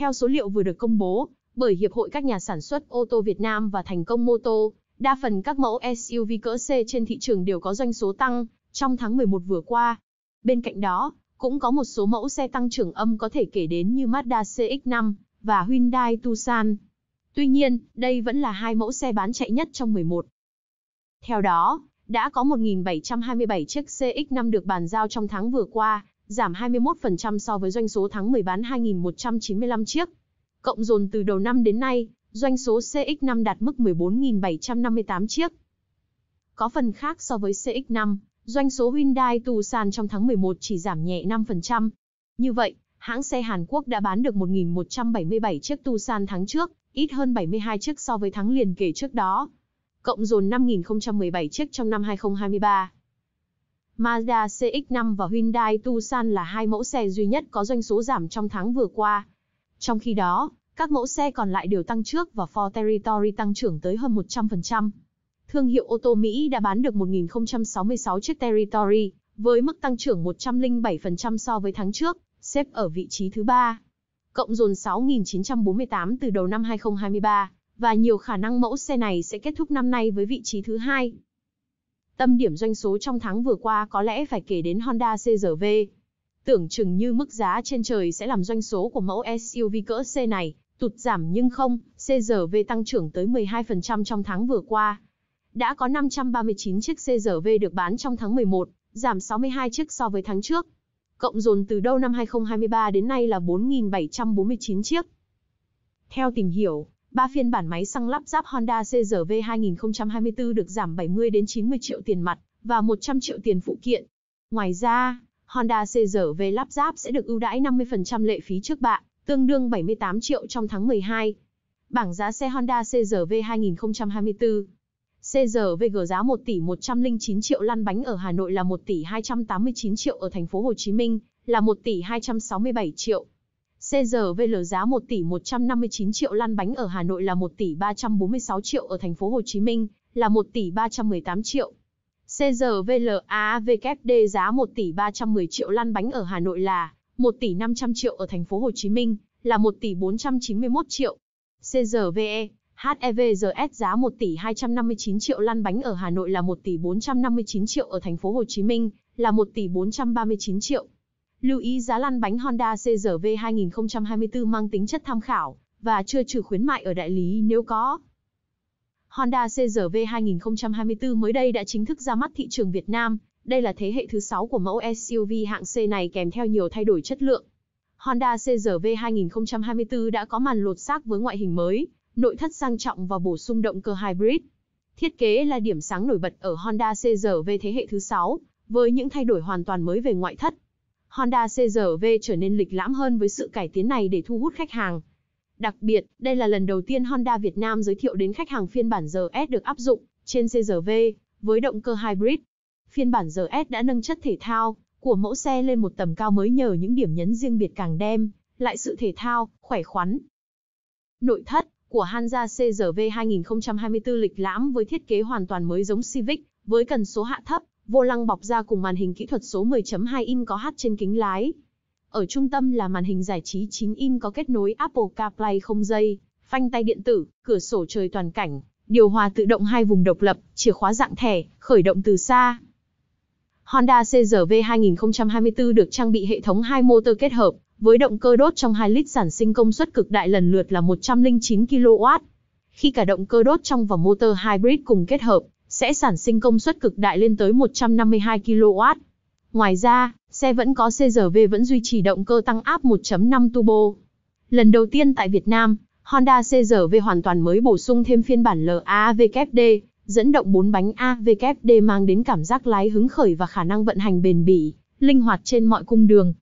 Theo số liệu vừa được công bố, bởi Hiệp hội các nhà sản xuất ô tô Việt Nam và Thành công Mô tô, đa phần các mẫu SUV cỡ C trên thị trường đều có doanh số tăng trong tháng 11 vừa qua. Bên cạnh đó, cũng có một số mẫu xe tăng trưởng âm có thể kể đến như Mazda CX-5 và Hyundai Tucson. Tuy nhiên, đây vẫn là hai mẫu xe bán chạy nhất trong 11. Theo đó, đã có 1.727 chiếc CX-5 được bàn giao trong tháng vừa qua, giảm 21% so với doanh số tháng 10 bán 2.195 chiếc. Cộng dồn từ đầu năm đến nay, doanh số CX5 đạt mức 14.758 chiếc. Có phần khác so với CX5, doanh số Hyundai Tucson trong tháng 11 chỉ giảm nhẹ 5%. Như vậy, hãng xe Hàn Quốc đã bán được 1.177 chiếc Tucson tháng trước, ít hơn 72 chiếc so với tháng liền kể trước đó. Cộng dồn 5.017 chiếc trong năm 2023. Mazda CX-5 và Hyundai Tucson là hai mẫu xe duy nhất có doanh số giảm trong tháng vừa qua. Trong khi đó, các mẫu xe còn lại đều tăng trước và Ford Territory tăng trưởng tới hơn 100%. Thương hiệu ô tô Mỹ đã bán được 1.066 chiếc Territory, với mức tăng trưởng 107% so với tháng trước, xếp ở vị trí thứ ba. Cộng dồn 6.948 từ đầu năm 2023, và nhiều khả năng mẫu xe này sẽ kết thúc năm nay với vị trí thứ hai. Tâm điểm doanh số trong tháng vừa qua có lẽ phải kể đến Honda CRV. Tưởng chừng như mức giá trên trời sẽ làm doanh số của mẫu SUV cỡ C này tụt giảm nhưng không, CRV tăng trưởng tới 12% trong tháng vừa qua. Đã có 539 chiếc CRV được bán trong tháng 11, giảm 62 chiếc so với tháng trước. Cộng dồn từ đầu năm 2023 đến nay là 4.749 chiếc. Theo tìm hiểu, ba phiên bản máy xăng lắp ráp Honda CRV 2024 được giảm 70 đến 90 triệu tiền mặt và 100 triệu tiền phụ kiện. Ngoài ra, Honda CRV lắp ráp sẽ được ưu đãi 50% lệ phí trước bạ, tương đương 78 triệu trong tháng 12. Bảng giá xe Honda CRV 2024. CRV CRVG giá 1 tỷ 109 triệu lăn bánh ở Hà Nội là 1 tỷ 289 triệu ở thành phố Hồ Chí Minh, là 1 tỷ 267 triệu. CRVL giá 1 tỷ 159 triệu lăn bánh ở Hà Nội là 1 tỷ 346 triệu ở thành phố Hồ Chí Minh là 1 tỷ 318 triệu. CRVL AVKD giá 1 tỷ 310 triệu lăn bánh ở Hà Nội là 1 tỷ 500 triệu ở thành phố Hồ Chí Minh là 1 tỷ 491 triệu. CRVE HEVGS giá 1 tỷ 259 triệu lăn bánh ở Hà Nội là 1 tỷ 459 triệu ở thành phố Hồ Chí Minh là 1 tỷ 439 triệu. Lưu ý giá lăn bánh Honda CRV 2024 mang tính chất tham khảo và chưa trừ khuyến mại ở đại lý nếu có. Honda CRV 2024 mới đây đã chính thức ra mắt thị trường Việt Nam. Đây là thế hệ thứ 6 của mẫu SUV hạng C này kèm theo nhiều thay đổi chất lượng. Honda CRV 2024 đã có màn lột xác với ngoại hình mới, nội thất sang trọng và bổ sung động cơ hybrid. Thiết kế là điểm sáng nổi bật ở Honda CRV thế hệ thứ 6, với những thay đổi hoàn toàn mới về ngoại thất. Honda CR-V trở nên lịch lãm hơn với sự cải tiến này để thu hút khách hàng. Đặc biệt, đây là lần đầu tiên Honda Việt Nam giới thiệu đến khách hàng phiên bản RS được áp dụng trên CR-V với động cơ hybrid. Phiên bản RS đã nâng chất thể thao của mẫu xe lên một tầm cao mới nhờ những điểm nhấn riêng biệt càng đem lại sự thể thao, khỏe khoắn. Nội thất của Honda CR-V 2024 lịch lãm với thiết kế hoàn toàn mới giống Civic, với cần số hạ thấp vô lăng bọc ra cùng màn hình kỹ thuật số 10.2 in có hát trên kính lái. Ở trung tâm là màn hình giải trí 9 in có kết nối Apple CarPlay không dây, phanh tay điện tử, cửa sổ trời toàn cảnh, điều hòa tự động hai vùng độc lập, chìa khóa dạng thẻ, khởi động từ xa. Honda CRV 2024 được trang bị hệ thống hai motor kết hợp, với động cơ đốt trong 2 lít sản sinh công suất cực đại lần lượt là 109 kW. Khi cả động cơ đốt trong và motor hybrid cùng kết hợp, sẽ sản sinh công suất cực đại lên tới 152 kW. Ngoài ra, xe vẫn có CRV vẫn duy trì động cơ tăng áp 1.5 turbo. Lần đầu tiên tại Việt Nam, Honda CRV hoàn toàn mới bổ sung thêm phiên bản LAVKD, dẫn động 4 bánh AVKD mang đến cảm giác lái hứng khởi và khả năng vận hành bền bỉ, linh hoạt trên mọi cung đường.